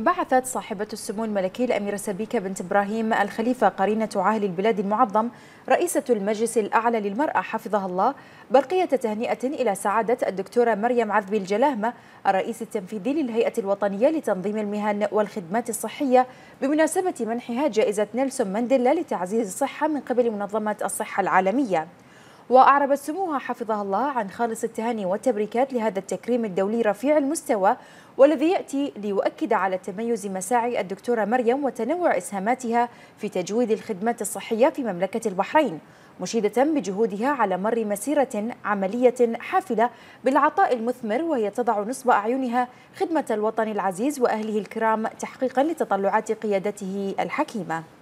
بعثت صاحبة السمو الملكي الأميرة سبيكة بنت إبراهيم الخليفة قرينة عاهل البلاد المعظم رئيسة المجلس الأعلى للمرأة حفظها الله برقية تهنئة إلى سعادة الدكتورة مريم عذبي الجلاهمة الرئيس التنفيذي للهيئة الوطنية لتنظيم المهن والخدمات الصحية بمناسبة منحها جائزة نيلسون مانديلا لتعزيز الصحة من قبل منظمة الصحة العالمية وأعربت سموها حفظها الله عن خالص التهاني والتبريكات لهذا التكريم الدولي رفيع المستوى والذي يأتي ليؤكد على تميز مساعي الدكتورة مريم وتنوع إسهاماتها في تجويد الخدمات الصحية في مملكة البحرين مشيدة بجهودها على مر مسيرة عملية حافلة بالعطاء المثمر وهي تضع نصب أعينها خدمة الوطن العزيز وأهله الكرام تحقيقا لتطلعات قيادته الحكيمة